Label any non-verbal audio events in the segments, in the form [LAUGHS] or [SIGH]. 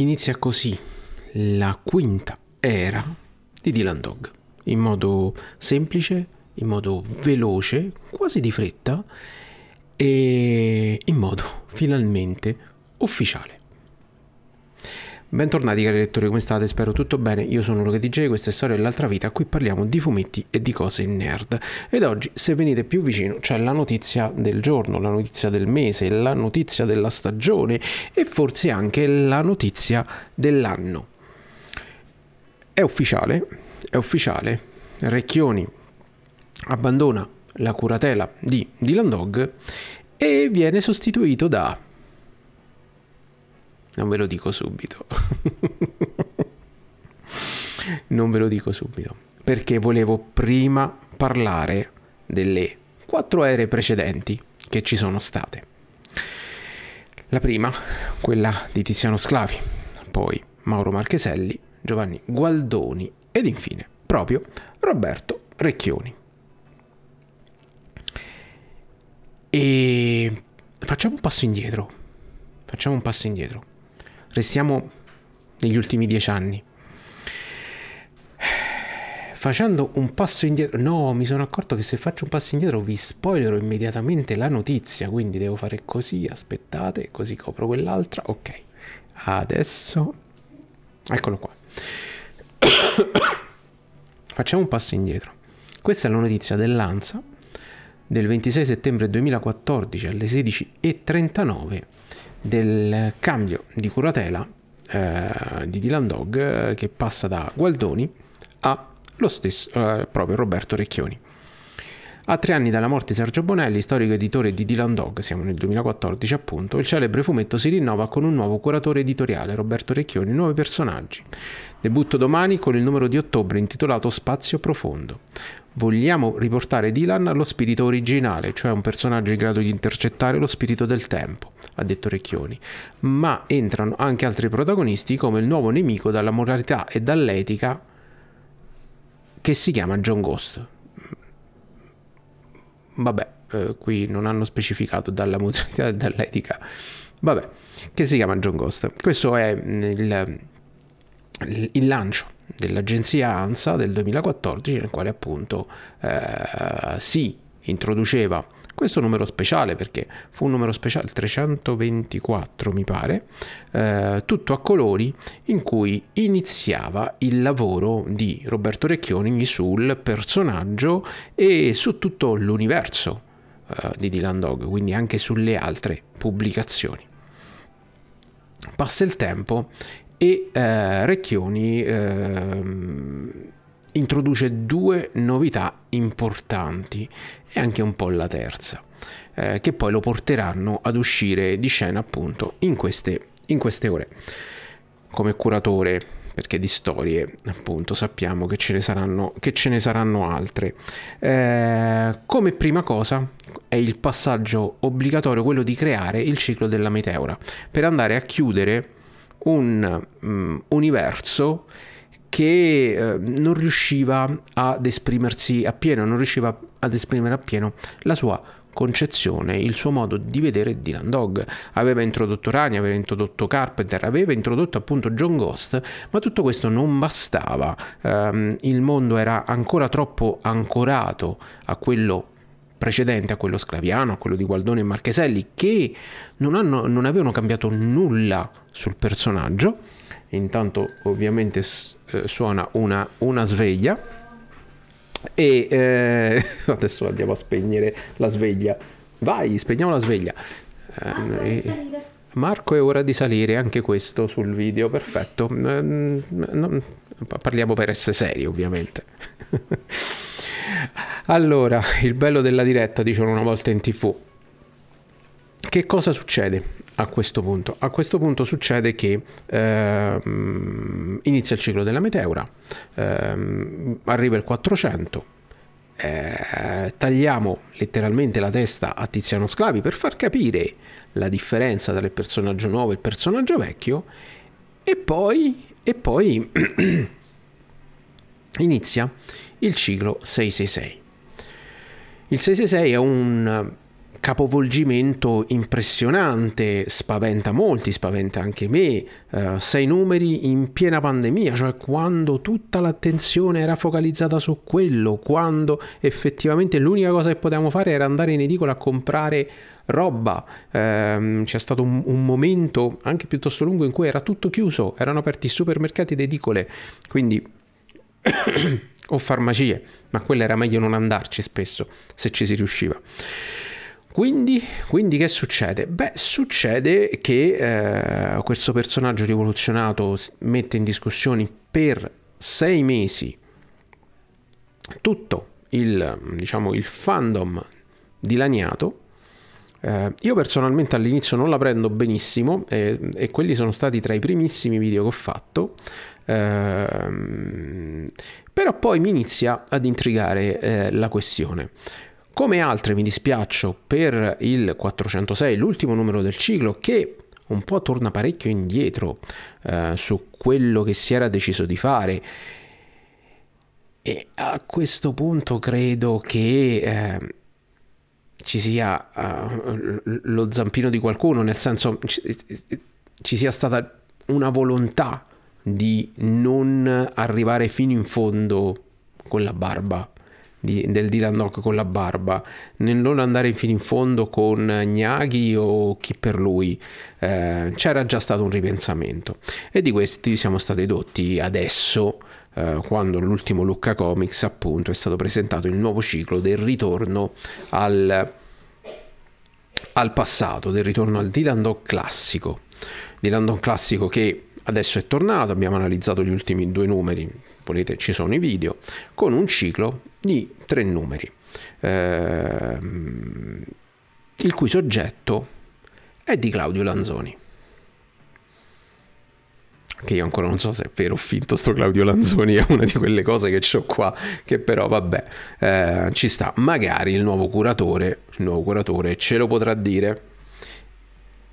Inizia così la quinta era di Dylan Dog, in modo semplice, in modo veloce, quasi di fretta e in modo finalmente ufficiale. Bentornati cari lettori, come state? Spero tutto bene. Io sono Luca DJ, questa è Storia dell'altra vita, qui parliamo di fumetti e di cose in nerd. Ed oggi, se venite più vicino, c'è la notizia del giorno, la notizia del mese, la notizia della stagione e forse anche la notizia dell'anno. È ufficiale, è ufficiale, Recchioni abbandona la curatela di Dylan Dog e viene sostituito da non ve lo dico subito. [LAUGHS] non ve lo dico subito, perché volevo prima parlare delle quattro ere precedenti che ci sono state. La prima, quella di Tiziano Sclavi, poi Mauro Marcheselli, Giovanni Gualdoni ed infine proprio Roberto Recchioni. E facciamo un passo indietro. Facciamo un passo indietro restiamo negli ultimi dieci anni. Facendo un passo indietro, no, mi sono accorto che se faccio un passo indietro vi spoilerò immediatamente la notizia, quindi devo fare così, aspettate, così copro quell'altra, ok. Adesso, eccolo qua. [COUGHS] Facciamo un passo indietro. Questa è la notizia dell'ANSA del 26 settembre 2014 alle 16.39 del cambio di curatela eh, di Dylan Dog eh, che passa da Gualdoni a lo stesso eh, proprio Roberto Recchioni. A tre anni dalla morte di Sergio Bonelli, storico editore di Dylan Dog, siamo nel 2014 appunto, il celebre fumetto si rinnova con un nuovo curatore editoriale, Roberto Recchioni, nuovi personaggi. Debutto domani con il numero di ottobre intitolato Spazio Profondo. Vogliamo riportare Dylan allo spirito originale, cioè un personaggio in grado di intercettare lo spirito del tempo, ha detto Recchioni, ma entrano anche altri protagonisti come il nuovo nemico dalla moralità e dall'etica che si chiama John Ghost. Vabbè, eh, qui non hanno specificato dalla moralità e dall'etica. Vabbè, che si chiama John Ghost. Questo è il, il lancio dell'agenzia ANSA del 2014 nel quale appunto eh, si introduceva questo numero speciale perché fu un numero speciale 324 mi pare eh, tutto a colori in cui iniziava il lavoro di Roberto Recchioni sul personaggio e su tutto l'universo eh, di Dylan Dog quindi anche sulle altre pubblicazioni passa il tempo e eh, Recchioni eh, introduce due novità importanti e anche un po' la terza, eh, che poi lo porteranno ad uscire di scena appunto in queste, in queste ore. Come curatore, perché di storie appunto sappiamo che ce ne saranno, ce ne saranno altre. Eh, come prima cosa è il passaggio obbligatorio quello di creare il ciclo della meteora per andare a chiudere un um, universo che eh, non riusciva ad esprimersi appieno, non riusciva ad esprimere appieno la sua concezione, il suo modo di vedere Dylan Dog. Aveva introdotto Rani, aveva introdotto Carpenter, aveva introdotto appunto John Ghost, ma tutto questo non bastava. Um, il mondo era ancora troppo ancorato a quello precedente a quello sclaviano, a quello di Gualdone e Marcheselli, che non, hanno, non avevano cambiato nulla sul personaggio. Intanto ovviamente eh, suona una, una sveglia e eh, [LAUGHS] adesso andiamo a spegnere la sveglia. Vai, spegniamo la sveglia. Marco eh, è, eh, Marco è ora di salire, anche questo sul video, perfetto. Mm, mm, mm, parliamo per essere seri ovviamente. [LAUGHS] Allora, il bello della diretta, dicevano una volta in tv. Che cosa succede a questo punto? A questo punto succede che ehm, inizia il ciclo della meteora, ehm, arriva il 400, eh, tagliamo letteralmente la testa a Tiziano Sclavi per far capire la differenza tra il personaggio nuovo e il personaggio vecchio e poi, e poi [CLEARS THROAT] inizia il ciclo 666. Il 666 è un capovolgimento impressionante, spaventa molti, spaventa anche me, uh, sei numeri in piena pandemia, cioè quando tutta l'attenzione era focalizzata su quello, quando effettivamente l'unica cosa che potevamo fare era andare in edicola a comprare roba, um, c'è stato un, un, momento anche piuttosto lungo in cui era tutto chiuso, erano aperti i supermercati ed edicole, quindi [COUGHS] o farmacie, ma quella era meglio non andarci spesso se ci si riusciva. Quindi, quindi, che succede? Beh, succede che eh, questo personaggio rivoluzionato mette in discussione per sei mesi tutto il, diciamo, il fandom dilaniato. Eh, io personalmente all'inizio non la prendo benissimo eh, e quelli sono stati tra i primissimi video che ho fatto Ehm, però poi mi inizia ad intrigare eh, la questione. Come altre mi dispiaccio per il 406, l'ultimo numero del ciclo, che un po' torna parecchio indietro eh, su quello che si era deciso di fare. E a questo punto credo che eh, ci sia eh, lo zampino di qualcuno, nel senso ci, ci sia stata una volontà di non arrivare fino in fondo con la barba di, del Dylan Doc con la barba, nel non andare fino in fondo con Gnaghi o chi per lui, eh, c'era già stato un ripensamento e di questi siamo stati dotti adesso eh, quando l'ultimo Lucca Comics appunto è stato presentato il nuovo ciclo del ritorno al, al passato, del ritorno al Dylan Doc classico. Dylan Doc classico che Adesso è tornato, abbiamo analizzato gli ultimi due numeri, volete ci sono i video, con un ciclo di tre numeri, ehm, il cui soggetto è di Claudio Lanzoni. Che io ancora non so se è vero o finto, sto Claudio Lanzoni è una di quelle cose che ho qua, che però vabbè, eh, ci sta. Magari il nuovo curatore, il nuovo curatore ce lo potrà dire.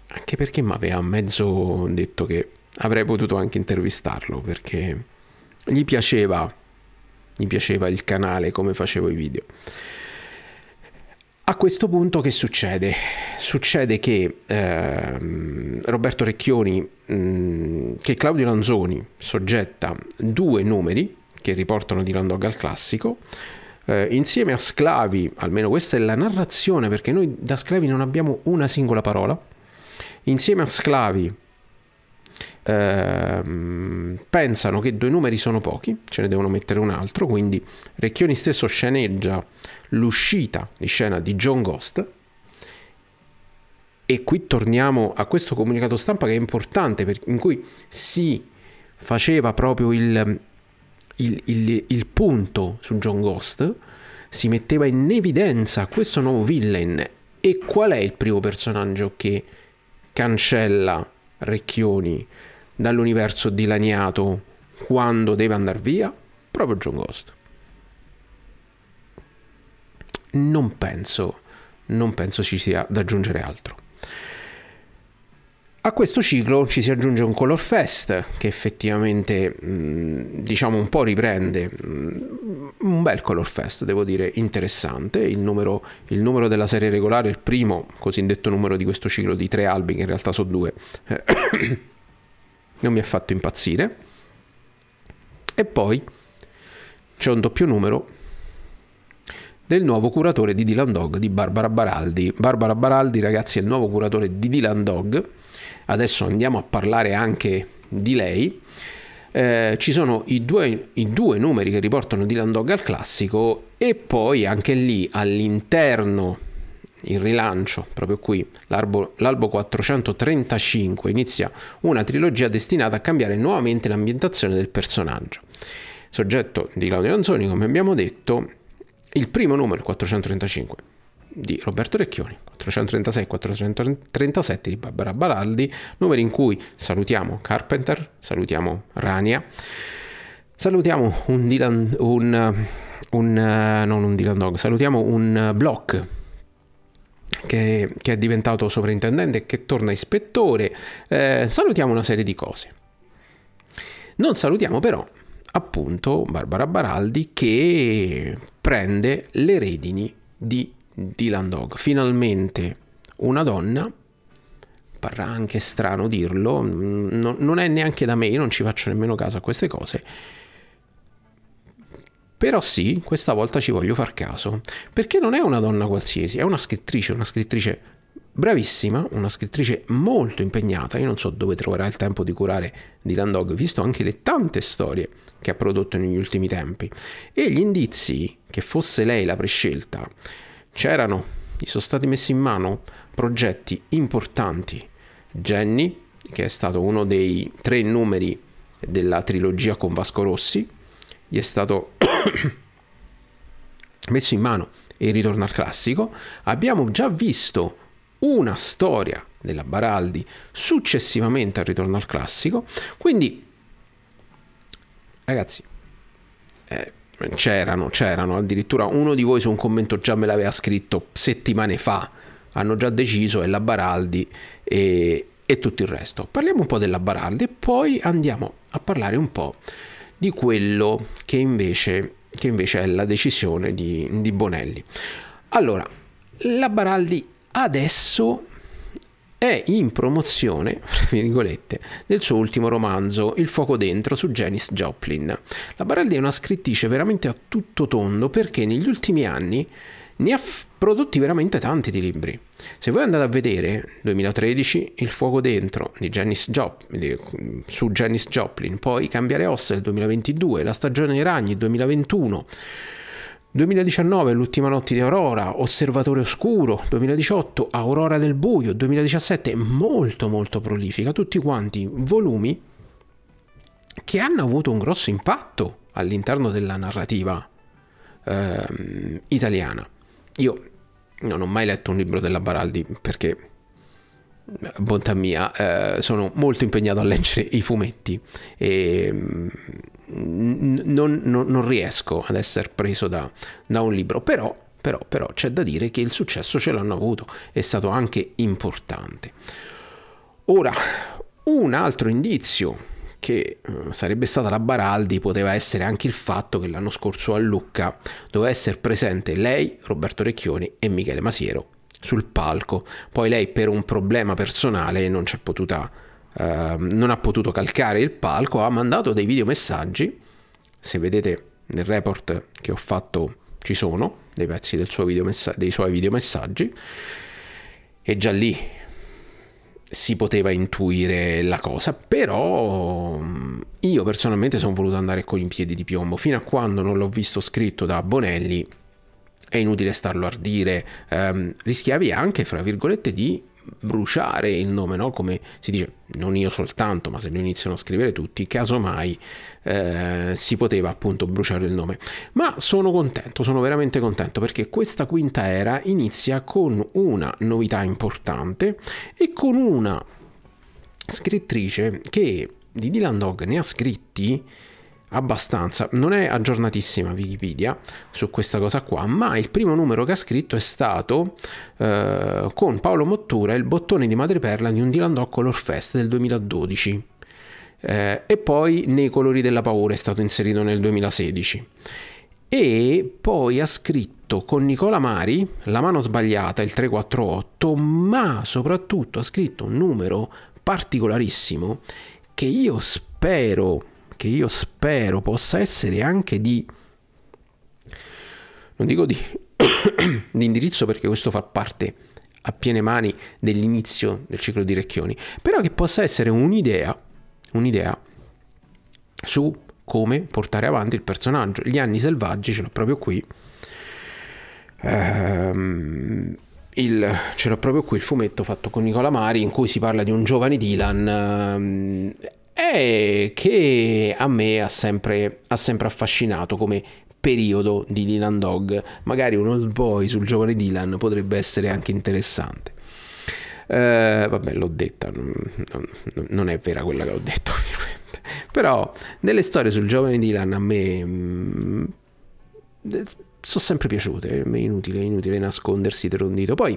Anche perché mi aveva mezzo detto che avrei potuto anche intervistarlo perché gli piaceva, gli piaceva il canale come facevo i video. A questo punto che succede? Succede che eh, Roberto Recchioni, mh, che Claudio Lanzoni soggetta due numeri che riportano di Landog al classico, eh, insieme a Sclavi, almeno questa è la narrazione perché noi da Sclavi non abbiamo una singola parola, insieme a Sclavi Ehm, pensano che due numeri sono pochi, ce ne devono mettere un altro, quindi Recchioni stesso sceneggia l'uscita di scena di John Ghost. E qui torniamo a questo comunicato stampa che è importante, per, in cui si faceva proprio il, il, il, il punto su John Ghost, si metteva in evidenza questo nuovo villain. E qual è il primo personaggio che cancella Recchioni dall'universo dilaniato quando deve andare via? Proprio John Ghost. Non penso, non penso ci sia da aggiungere altro. A questo ciclo ci si aggiunge un Color Fest che effettivamente diciamo un po' riprende un bel Color Fest, devo dire interessante, il numero, il numero della serie regolare, il primo cosiddetto numero di questo ciclo di tre albi che in realtà sono due [COUGHS] non mi ha fatto impazzire. E poi c'è un doppio numero del nuovo curatore di Dylan Dog di Barbara Baraldi. Barbara Baraldi, ragazzi, è il nuovo curatore di Dylan Dog. Adesso andiamo a parlare anche di lei. Eh, ci sono i due, i due, numeri che riportano Dylan Dog al classico e poi anche lì all'interno il rilancio, proprio qui, l'albo, l'albo 435 inizia una trilogia destinata a cambiare nuovamente l'ambientazione del personaggio. Soggetto di Claudio Lanzoni, come abbiamo detto, il primo numero, 435, di Roberto Recchioni, 436-437 di Barbara Baraldi, numeri in cui salutiamo Carpenter, salutiamo Rania, salutiamo un Dylan, un, un non un Dylan Dog, salutiamo un Block che, che è diventato sovrintendente e che torna ispettore, eh, salutiamo una serie di cose. Non salutiamo però appunto Barbara Baraldi che prende le redini di Dylan Dog. Finalmente una donna, parrà anche strano dirlo, mm, non, non è neanche da me, io non ci faccio nemmeno caso a queste cose, però sì, questa volta ci voglio far caso, perché non è una donna qualsiasi, è una scrittrice, una scrittrice bravissima, una scrittrice molto impegnata, io non so dove troverà il tempo di curare Dylan Dog, visto anche le tante storie che ha prodotto negli ultimi tempi. E gli indizi che fosse lei la prescelta c'erano, gli sono stati messi in mano progetti importanti. Jenny, che è stato uno dei tre numeri della trilogia con Vasco Rossi, gli è stato [COUGHS] messo in mano e ritorno al classico, abbiamo già visto una storia della Baraldi successivamente al ritorno al classico, quindi ragazzi, eh, c'erano, c'erano, addirittura uno di voi su un commento già me l'aveva scritto settimane fa, hanno già deciso è la Baraldi e, e tutto il resto. Parliamo un po' della Baraldi e poi andiamo a parlare un po' di quello che invece, che invece è la decisione di, di Bonelli. Allora, la Baraldi adesso è in promozione, [LAUGHS] virgolette, del suo ultimo romanzo, Il fuoco dentro, su Janice Joplin. La Baraldi è una scrittrice veramente a tutto tondo perché negli ultimi anni ne ha prodotti veramente tanti di libri. Se voi andate a vedere 2013 Il fuoco dentro di Janis Joplin, su Janis Joplin, poi Cambiare ossa del 2022, La stagione dei ragni 2021, 2019 L'ultima notte di Aurora, Osservatore oscuro, 2018 Aurora del buio, 2017 molto molto prolifica, tutti quanti volumi che hanno avuto un grosso impatto all'interno della narrativa eh, italiana io non ho mai letto un libro della Baraldi perché bontà mia, eh, sono molto impegnato a leggere i fumetti e mm, non, non, non, riesco ad essere preso da, da un libro, però, però, però, c'è da dire che il successo ce l'hanno avuto, è stato anche importante. Ora, un altro indizio che eh, sarebbe stata la Baraldi poteva essere anche il fatto che l'anno scorso a Lucca doveva essere presente lei, Roberto Recchioni e Michele Masiero sul palco. Poi lei per un problema personale non, potuta, eh, non ha potuto calcare il palco, ha mandato dei videomessaggi, se vedete nel report che ho fatto ci sono dei pezzi del suo video dei suoi videomessaggi e già lì si poteva intuire la cosa, però mm, io personalmente sono voluto andare con i piedi di piombo, fino a quando non l'ho visto scritto da Bonelli è inutile starlo a dire, um, rischiavi anche, fra virgolette, di bruciare il nome, no? come si dice, non io soltanto, ma se lo iniziano a scrivere tutti, casomai eh, si poteva appunto bruciare il nome. Ma sono contento, sono veramente contento perché questa quinta era inizia con una novità importante e con una scrittrice che di Dylan Dog ne ha scritti abbastanza. Non è aggiornatissima Wikipedia su questa cosa qua, ma il primo numero che ha scritto è stato eh, con Paolo Mottura il bottone di madreperla di un Dilandò Color Fest del 2012. Eh, e poi Nei colori della paura è stato inserito nel 2016. E poi ha scritto con Nicola Mari La mano sbagliata, il 348, ma soprattutto ha scritto un numero particolarissimo che io spero che io spero possa essere anche di, non dico di, [COUGHS] di indirizzo perché questo fa parte a piene mani dell'inizio del ciclo di Recchioni, però che possa essere un'idea, un'idea su come portare avanti il personaggio. Gli anni selvaggi, ce l'ho proprio qui, ehm, il, ce l'ho proprio qui il fumetto fatto con Nicola Mari in cui si parla di un giovane Dylan. Ehm, e che a me ha sempre, ha sempre affascinato come periodo di Dylan Dog. Magari un old boy sul giovane Dylan potrebbe essere anche interessante. Uh, vabbè, l'ho detta, non, non, non, è vera quella che ho detto, [LAUGHS] ovviamente. Però nelle storie sul giovane Dylan a me mh, mm, sono sempre piaciute, inutile, inutile nascondersi dietro un dito. Poi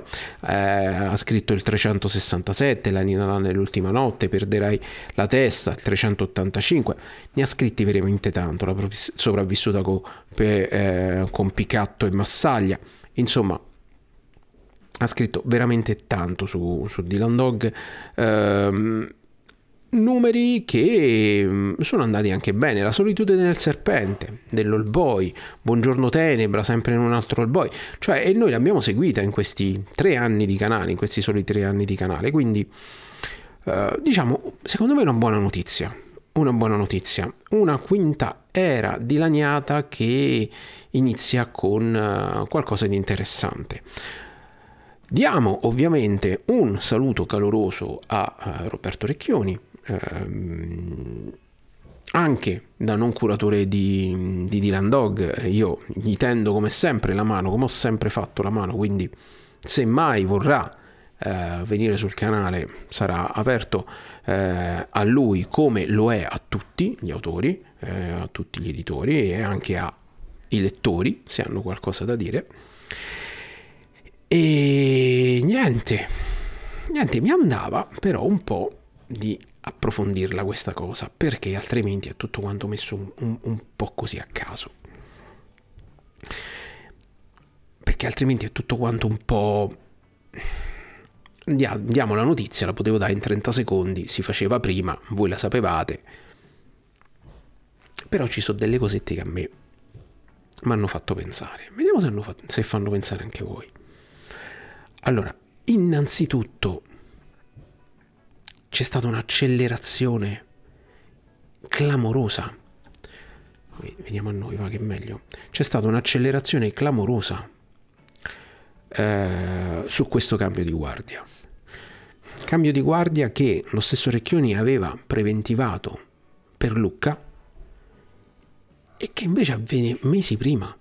eh, ha scritto il 367, la Nina Là nell'ultima notte, perderai la testa, il 385, ne ha scritti veramente tanto, la sopravvissuta con, eh, con Picatto e Massaglia, insomma ha scritto veramente tanto su, su Dylan Dog. Ehm, numeri che mm, sono andati anche bene. La solitudine del serpente, dell'olboy Buongiorno Tenebra, sempre in un altro olboy Cioè, e noi l'abbiamo seguita in questi tre anni di canale, in questi soli tre anni di canale. Quindi, eh, diciamo, secondo me è una buona notizia. Una buona notizia. Una quinta era dilaniata che inizia con eh, qualcosa di interessante. Diamo ovviamente un saluto caloroso a eh, Roberto Recchioni, ehm, anche da non curatore di, di Dylan Dog, io gli tendo come sempre la mano, come ho sempre fatto la mano, quindi se mai vorrà eh, venire sul canale sarà aperto eh, a lui come lo è a tutti gli autori, eh, a tutti gli editori e anche ai lettori se hanno qualcosa da dire. E niente, niente, mi andava però un po' di approfondirla questa cosa perché altrimenti è tutto quanto messo un, un, un po' così a caso perché altrimenti è tutto quanto un po' diamo la notizia la potevo dare in 30 secondi si faceva prima voi la sapevate però ci sono delle cosette che a me mi hanno fatto pensare vediamo se, hanno fatto, se fanno pensare anche voi allora innanzitutto c'è stata un'accelerazione clamorosa. Veniamo a noi, va che è meglio. C'è stata un'accelerazione clamorosa eh, su questo cambio di guardia. Cambio di guardia che lo stesso Recchioni aveva preventivato per Lucca e che invece avvenne mesi prima,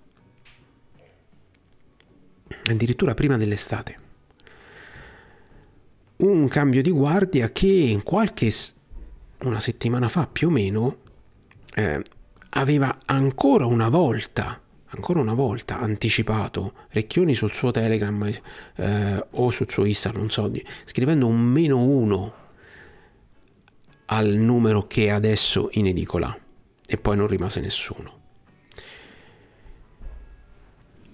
addirittura prima dell'estate un cambio di guardia che qualche una settimana fa più o meno eh, aveva ancora una volta ancora una volta anticipato Recchioni sul suo Telegram eh, o sul suo Insta, non so, scrivendo un meno uno al numero che è adesso in edicola e poi non rimase nessuno.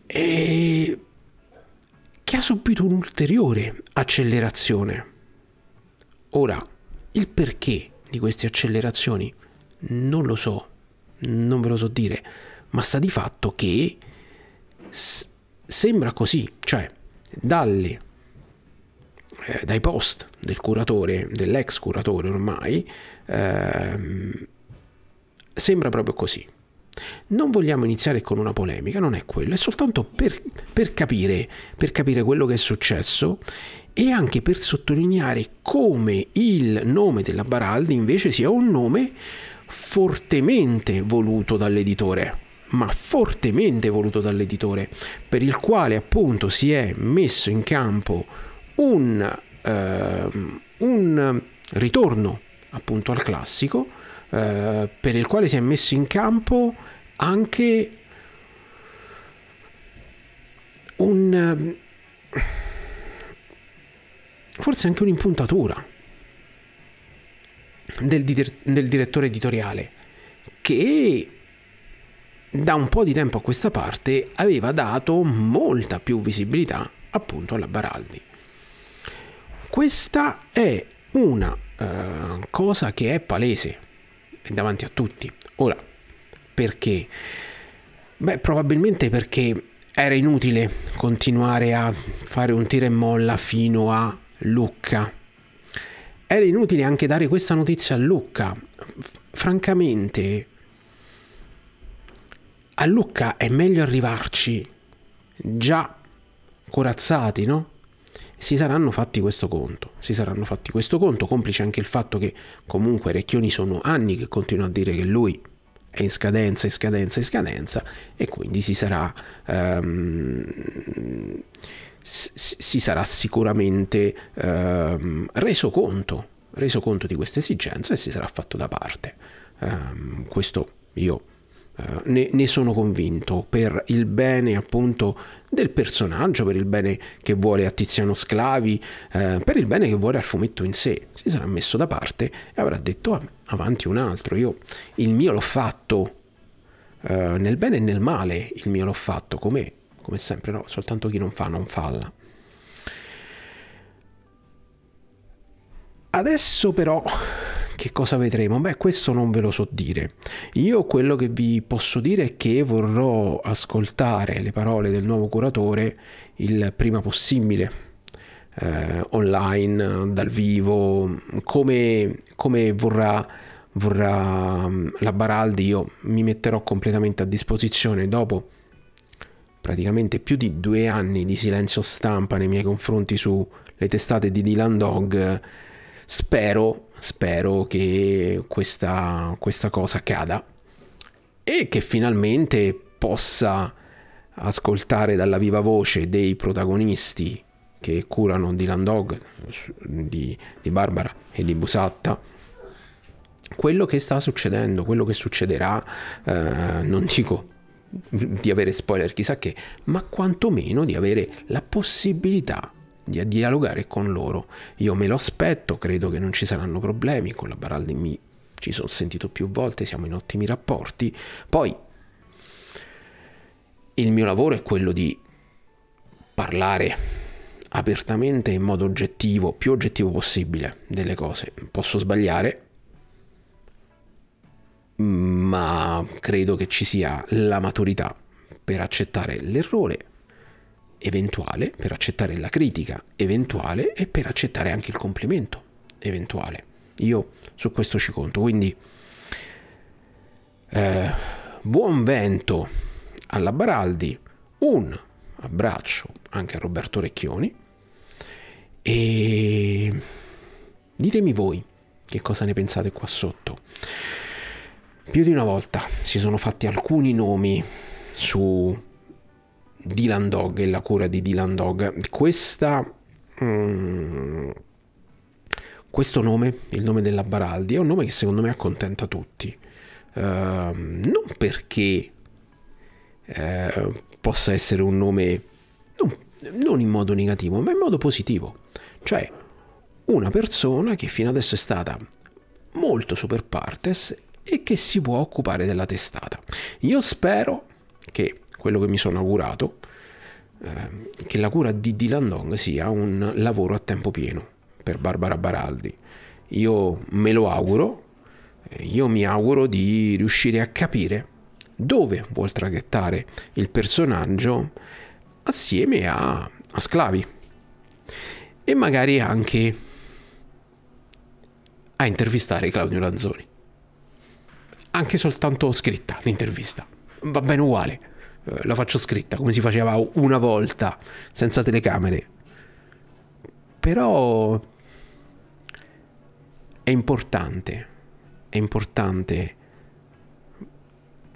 E che ha subito un'ulteriore accelerazione. Ora, il perché di queste accelerazioni non lo so, non ve lo so dire, ma sta di fatto che s- sembra così, cioè dalle, eh, dai post del curatore, dell'ex curatore ormai, ehm, sembra proprio così. Non vogliamo iniziare con una polemica, non è quello, è soltanto per, per, capire, per capire quello che è successo e anche per sottolineare come il nome della Baraldi invece sia un nome fortemente voluto dall'editore ma fortemente voluto dall'editore, per il quale appunto si è messo in campo un, eh, un ritorno appunto al classico, eh, per il quale si è messo in campo anche un eh, forse anche un'impuntatura del, dir- del direttore editoriale che da un po' di tempo a questa parte aveva dato molta più visibilità appunto alla Baraldi. Questa è una eh, cosa che è palese davanti a tutti. Ora, perché? Beh, probabilmente perché era inutile continuare a fare un tira e molla fino a Lucca. Era inutile anche dare questa notizia a Lucca. francamente, a Lucca è meglio arrivarci già corazzati, no? si saranno fatti questo conto. Si saranno fatti questo conto, complice anche il fatto che comunque Recchioni sono anni che continua a dire che lui è in scadenza, in scadenza, in scadenza e quindi si sarà, um, si sarà sicuramente um, reso, conto, reso conto di questa esigenza e si sarà fatto da parte. Um, questo io eh, ne, ne, sono convinto per il bene appunto del personaggio, per il bene che vuole a Tiziano Sclavi, eh, per il bene che vuole al fumetto in sé. Si sarà messo da parte e avrà detto avanti un altro, io il mio l'ho fatto, eh, nel bene e nel male il mio l'ho fatto, come, come sempre, no? soltanto chi non fa non falla. Adesso però che cosa vedremo? Beh, questo non ve lo so dire. Io quello che vi posso dire è che vorrò ascoltare le parole del nuovo curatore il prima possibile. Eh, online, dal vivo, come, come vorrà vorrà mm, la Baraldi, io mi metterò completamente a disposizione dopo praticamente più di due anni di silenzio stampa nei miei confronti sulle testate di Dylan Dog. Spero, spero che questa, questa cosa accada e che finalmente possa ascoltare dalla viva voce dei protagonisti che curano Dylan Dog, di, di, Barbara e di Busatta, quello che sta succedendo, quello che succederà, eh, non dico di avere spoiler chissà che, ma quantomeno di avere la possibilità di dialogare con loro. Io me lo aspetto, credo che non ci saranno problemi, con la Baraldi mi ci sono sentito più volte, siamo in ottimi rapporti. Poi il mio lavoro è quello di parlare apertamente in modo oggettivo, più oggettivo possibile delle cose. Posso sbagliare, ma credo che ci sia la maturità per accettare l'errore eventuale, per accettare la critica eventuale e per accettare anche il complimento eventuale. Io su questo ci conto, quindi eh, buon vento alla Baraldi, un abbraccio anche a Roberto Recchioni e ditemi voi che cosa ne pensate qua sotto. Più di una volta si sono fatti alcuni nomi su Dylan Dog e la cura di Dylan Dog. Questa, mm, questo nome, il nome della Baraldi, è un nome che secondo me accontenta tutti. Uh, non perché uh, possa essere un nome non, non in modo negativo, ma in modo positivo. Cioè, una persona che fino adesso è stata molto super partes e che si può occupare della testata. Io spero che quello che mi sono augurato, eh, che la cura di Dylan Dong sia un lavoro a tempo pieno per Barbara Baraldi. Io me lo auguro, io mi auguro di riuscire a capire dove vuol traghettare il personaggio assieme a, a Sclavi e magari anche a intervistare Claudio Lanzoni. Anche soltanto scritta l'intervista. Va bene uguale. Eh, la faccio scritta come si faceva una volta senza telecamere. Però è importante, è importante,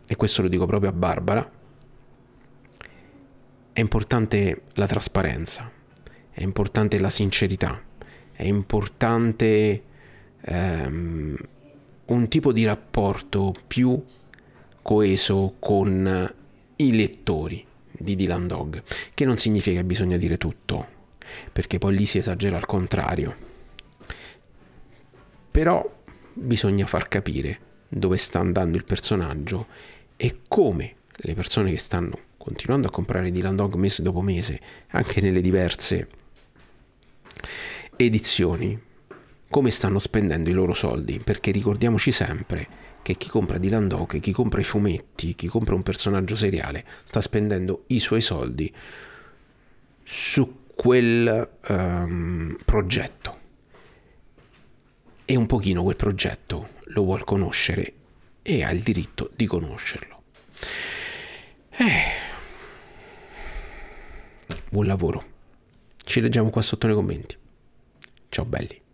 e questo lo dico proprio a Barbara, è importante la trasparenza, è importante la sincerità, è importante ehm, un tipo di rapporto più coeso con i lettori di Dylan Dog, che non significa che bisogna dire tutto, perché poi lì si esagera al contrario. Però bisogna far capire dove sta andando il personaggio e come le persone che stanno continuando a comprare Dylan Dog mese dopo mese, anche nelle diverse edizioni, come stanno spendendo i loro soldi, perché ricordiamoci sempre che chi compra di Landoche, chi compra i fumetti, chi compra un personaggio seriale, sta spendendo i suoi soldi su quel um, progetto. E un pochino quel progetto lo vuol conoscere e ha il diritto di conoscerlo. Eh. Buon lavoro. Ci leggiamo qua sotto nei commenti. Ciao belli.